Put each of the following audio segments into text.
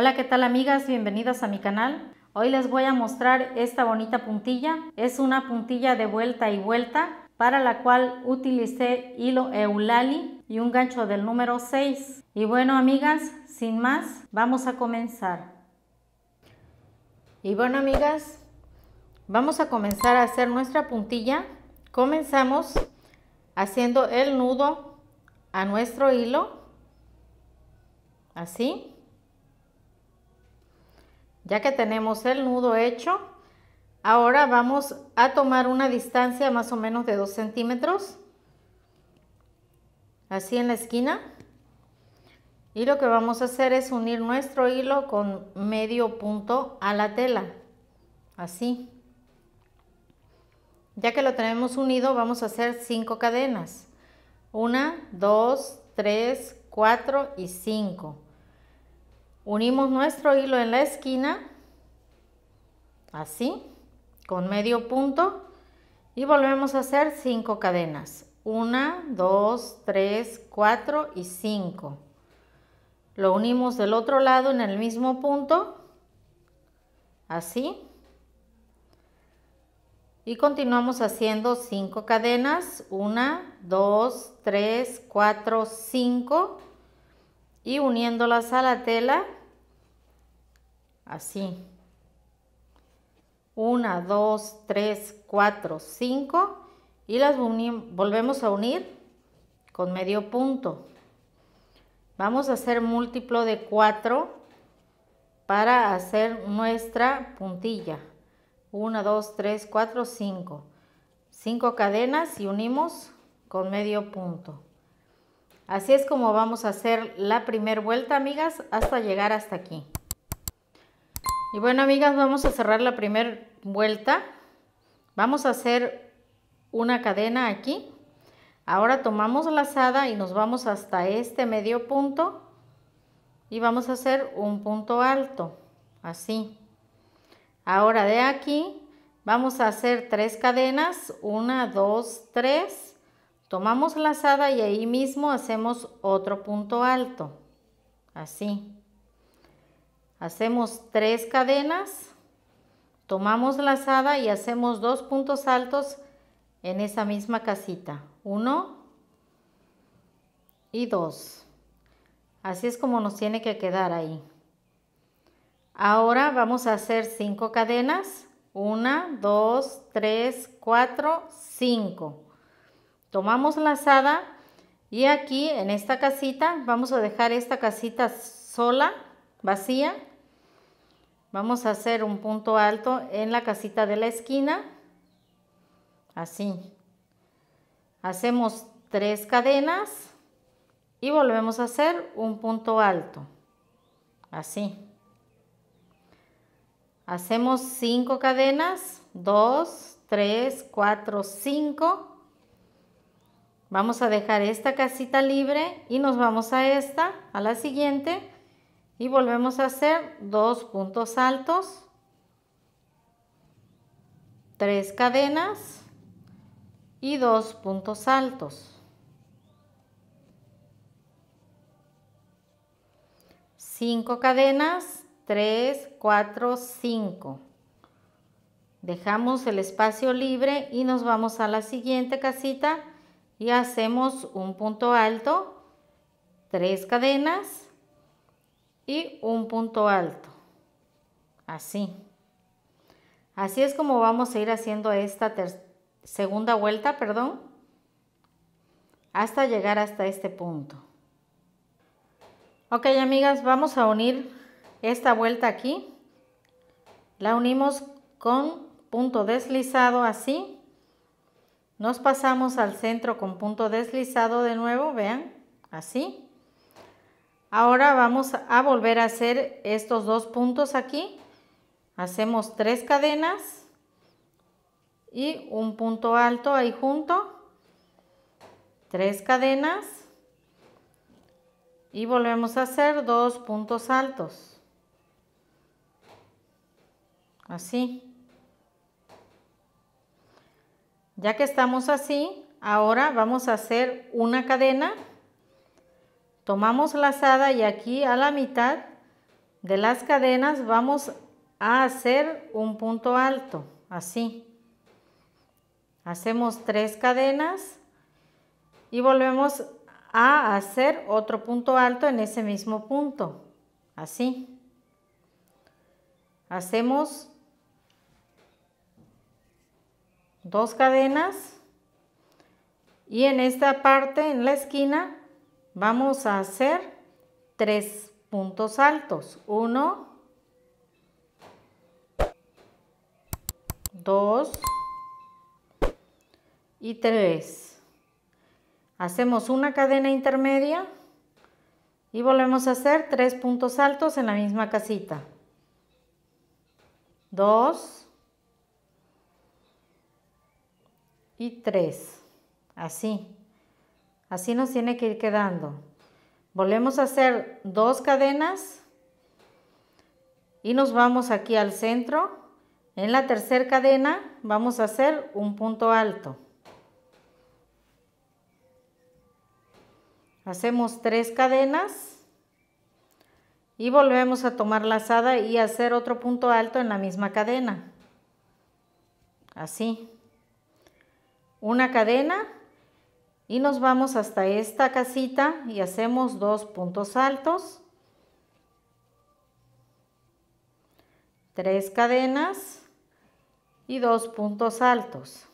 Hola, ¿qué tal amigas? Bienvenidas a mi canal. Hoy les voy a mostrar esta bonita puntilla. Es una puntilla de vuelta y vuelta para la cual utilicé hilo Eulali y un gancho del número 6. Y bueno amigas, sin más, vamos a comenzar. Y bueno amigas, vamos a comenzar a hacer nuestra puntilla. Comenzamos haciendo el nudo a nuestro hilo, así. Ya que tenemos el nudo hecho, ahora vamos a tomar una distancia más o menos de 2 centímetros, así en la esquina. Y lo que vamos a hacer es unir nuestro hilo con medio punto a la tela, así. Ya que lo tenemos unido, vamos a hacer 5 cadenas. 1, 2, 3, 4 y 5. Unimos nuestro hilo en la esquina, así, con medio punto y volvemos a hacer 5 cadenas. 1, 2, 3, 4 y 5. Lo unimos del otro lado en el mismo punto, así. Y continuamos haciendo 5 cadenas, 1, 2, 3, 4, 5 y uniéndolas a la tela así. 1, 2, 3, 4, 5 y las volvemos a unir con medio punto. Vamos a hacer múltiplo de 4 para hacer nuestra puntilla. 1, 2, 3, 4, 5. 5 cadenas y unimos con medio punto. Así es como vamos a hacer la primera vuelta, amigas, hasta llegar hasta aquí. Y bueno, amigas, vamos a cerrar la primera vuelta. Vamos a hacer una cadena aquí. Ahora tomamos lazada y nos vamos hasta este medio punto y vamos a hacer un punto alto, así. Ahora de aquí vamos a hacer tres cadenas, una, dos, tres. Tomamos lazada y ahí mismo hacemos otro punto alto, así. Hacemos tres cadenas, tomamos lazada y hacemos dos puntos altos en esa misma casita. Uno y dos. Así es como nos tiene que quedar ahí. Ahora vamos a hacer cinco cadenas. Una, dos, tres, cuatro, cinco. Tomamos lazada y aquí en esta casita vamos a dejar esta casita sola, vacía Vamos a hacer un punto alto en la casita de la esquina. Así. Hacemos tres cadenas y volvemos a hacer un punto alto. Así. Hacemos cinco cadenas, 2, 3, 4, 5. Vamos a dejar esta casita libre y nos vamos a esta, a la siguiente y volvemos a hacer dos puntos altos, tres cadenas y dos puntos altos. Cinco cadenas, tres cuatro cinco Dejamos el espacio libre y nos vamos a la siguiente casita y hacemos un punto alto, tres cadenas y un punto alto. Así. Así es como vamos a ir haciendo esta segunda vuelta, perdón, hasta llegar hasta este punto. Ok, amigas, vamos a unir esta vuelta aquí. La unimos con punto deslizado así. Nos pasamos al centro con punto deslizado de nuevo, vean, así. Ahora vamos a volver a hacer estos dos puntos aquí. Hacemos tres cadenas y un punto alto ahí junto. Tres cadenas y volvemos a hacer dos puntos altos. Así. Ya que estamos así, ahora vamos a hacer una cadena Tomamos lazada y aquí a la mitad de las cadenas vamos a hacer un punto alto, así. Hacemos tres cadenas y volvemos a hacer otro punto alto en ese mismo punto, así. Hacemos dos cadenas y en esta parte, en la esquina, Vamos a hacer tres puntos altos. Uno, dos y tres. Hacemos una cadena intermedia y volvemos a hacer tres puntos altos en la misma casita. Dos y tres. Así. Así nos tiene que ir quedando. Volvemos a hacer dos cadenas y nos vamos aquí al centro. En la tercera cadena vamos a hacer un punto alto. Hacemos tres cadenas y volvemos a tomar lazada y hacer otro punto alto en la misma cadena. Así. Una cadena y nos vamos hasta esta casita y hacemos dos puntos altos tres cadenas y dos puntos altos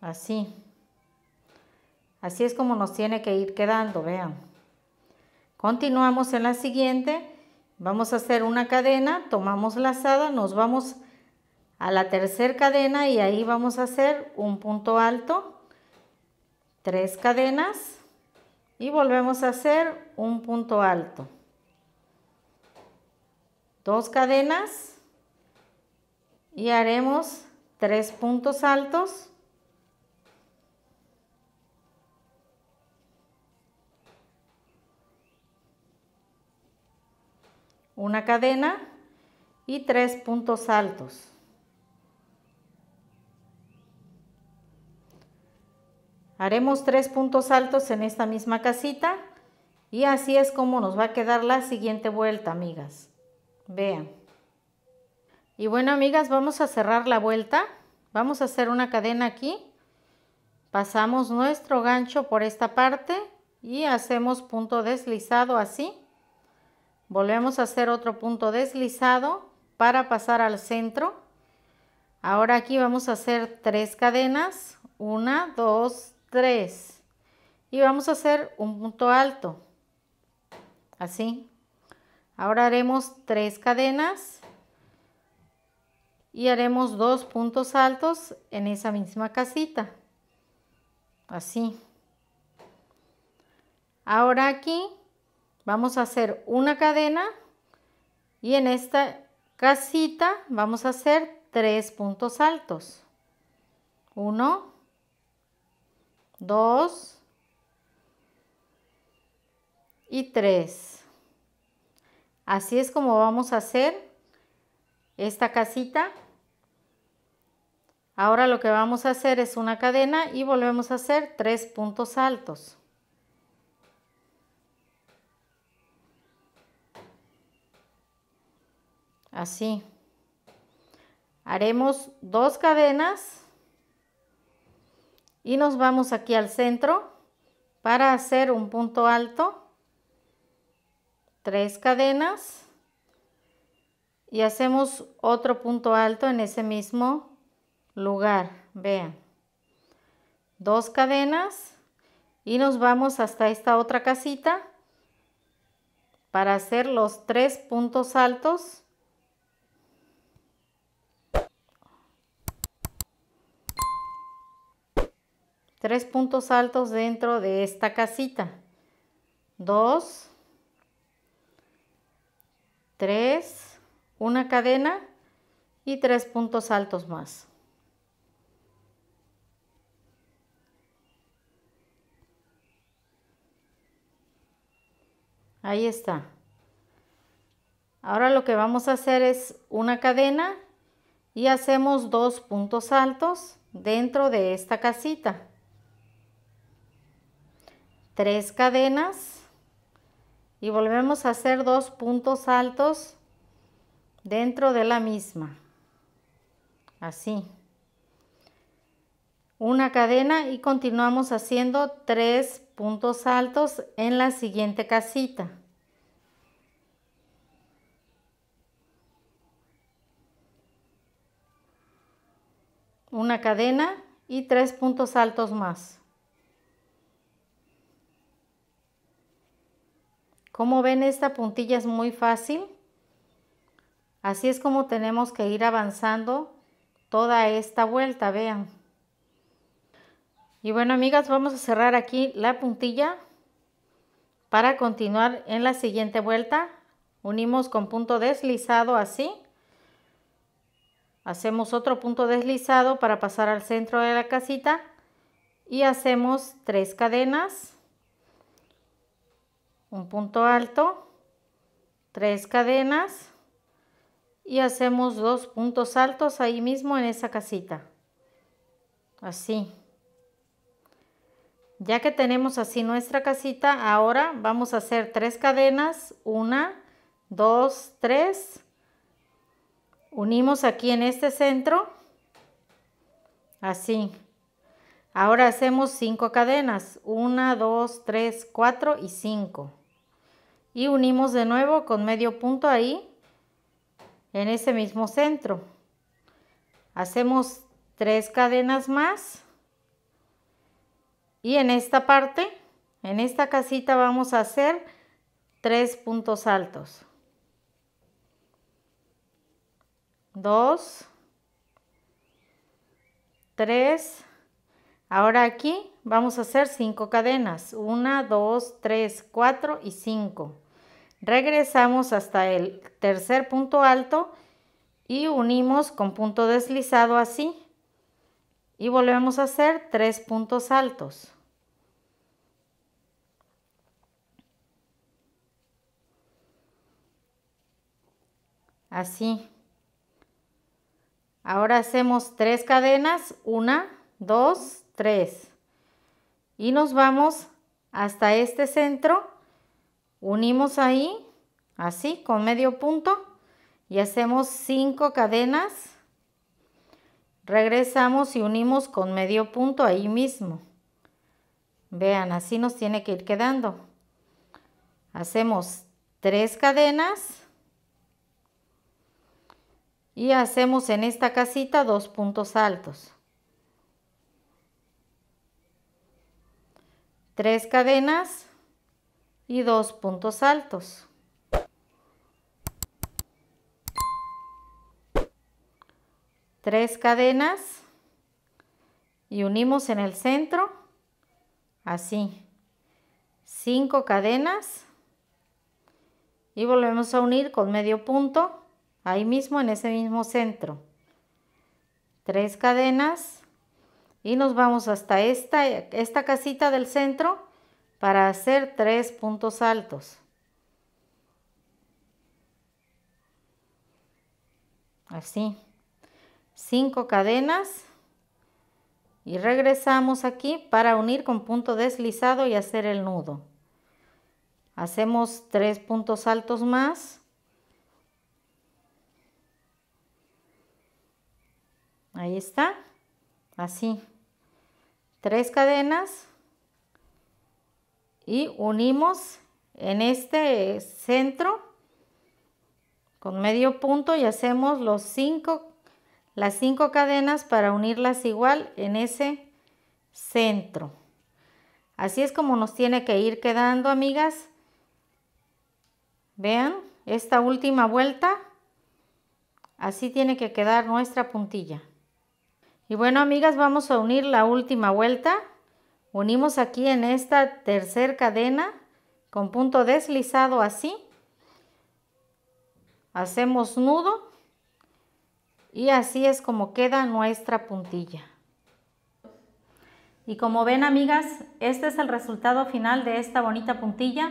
así así es como nos tiene que ir quedando vean continuamos en la siguiente vamos a hacer una cadena tomamos lazada nos vamos a a la tercera cadena y ahí vamos a hacer un punto alto, tres cadenas y volvemos a hacer un punto alto, dos cadenas y haremos tres puntos altos, una cadena y tres puntos altos. Haremos tres puntos altos en esta misma casita y así es como nos va a quedar la siguiente vuelta, amigas. Vean. Y bueno, amigas, vamos a cerrar la vuelta. Vamos a hacer una cadena aquí. Pasamos nuestro gancho por esta parte y hacemos punto deslizado así. Volvemos a hacer otro punto deslizado para pasar al centro. Ahora aquí vamos a hacer tres cadenas. Una, dos, 3 y vamos a hacer un punto alto así ahora haremos tres cadenas y haremos dos puntos altos en esa misma casita así ahora aquí vamos a hacer una cadena y en esta casita vamos a hacer tres puntos altos 1 2 y 3. Así es como vamos a hacer esta casita. Ahora lo que vamos a hacer es una cadena y volvemos a hacer tres puntos altos. Así. Haremos dos cadenas y nos vamos aquí al centro para hacer un punto alto tres cadenas y hacemos otro punto alto en ese mismo lugar vean dos cadenas y nos vamos hasta esta otra casita para hacer los tres puntos altos Tres puntos altos dentro de esta casita. Dos. Tres. Una cadena y tres puntos altos más. Ahí está. Ahora lo que vamos a hacer es una cadena y hacemos dos puntos altos dentro de esta casita. Tres cadenas y volvemos a hacer dos puntos altos dentro de la misma así una cadena y continuamos haciendo tres puntos altos en la siguiente casita una cadena y tres puntos altos más Como ven, esta puntilla es muy fácil. Así es como tenemos que ir avanzando toda esta vuelta, vean. Y bueno, amigas, vamos a cerrar aquí la puntilla para continuar en la siguiente vuelta. Unimos con punto deslizado así. Hacemos otro punto deslizado para pasar al centro de la casita y hacemos tres cadenas un punto alto, tres cadenas y hacemos dos puntos altos ahí mismo en esa casita. Así. Ya que tenemos así nuestra casita, ahora vamos a hacer tres cadenas, una, dos, tres. Unimos aquí en este centro, así. Ahora hacemos cinco cadenas, una, dos, tres, cuatro y cinco y unimos de nuevo con medio punto ahí en ese mismo centro hacemos tres cadenas más y en esta parte en esta casita vamos a hacer tres puntos altos dos tres Ahora aquí vamos a hacer 5 cadenas. 1, 2, 3, 4 y 5. Regresamos hasta el tercer punto alto y unimos con punto deslizado así. Y volvemos a hacer tres puntos altos. Así. Ahora hacemos tres cadenas. 1, 2, 3. Y nos vamos hasta este centro, unimos ahí, así, con medio punto, y hacemos 5 cadenas, regresamos y unimos con medio punto ahí mismo. Vean, así nos tiene que ir quedando. Hacemos 3 cadenas y hacemos en esta casita dos puntos altos. tres cadenas y dos puntos altos. Tres cadenas y unimos en el centro así. Cinco cadenas y volvemos a unir con medio punto ahí mismo en ese mismo centro. Tres cadenas y nos vamos hasta esta, esta casita del centro para hacer tres puntos altos. Así. Cinco cadenas y regresamos aquí para unir con punto deslizado y hacer el nudo. Hacemos tres puntos altos más. Ahí está. Así tres cadenas y unimos en este centro con medio punto y hacemos los cinco las cinco cadenas para unirlas igual en ese centro así es como nos tiene que ir quedando amigas vean esta última vuelta así tiene que quedar nuestra puntilla y bueno, amigas, vamos a unir la última vuelta. Unimos aquí en esta tercer cadena con punto deslizado así. Hacemos nudo y así es como queda nuestra puntilla. Y como ven amigas, este es el resultado final de esta bonita puntilla.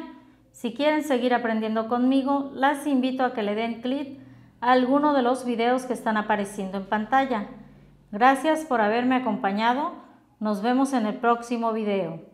Si quieren seguir aprendiendo conmigo, las invito a que le den clic a alguno de los videos que están apareciendo en pantalla. Gracias por haberme acompañado. Nos vemos en el próximo video.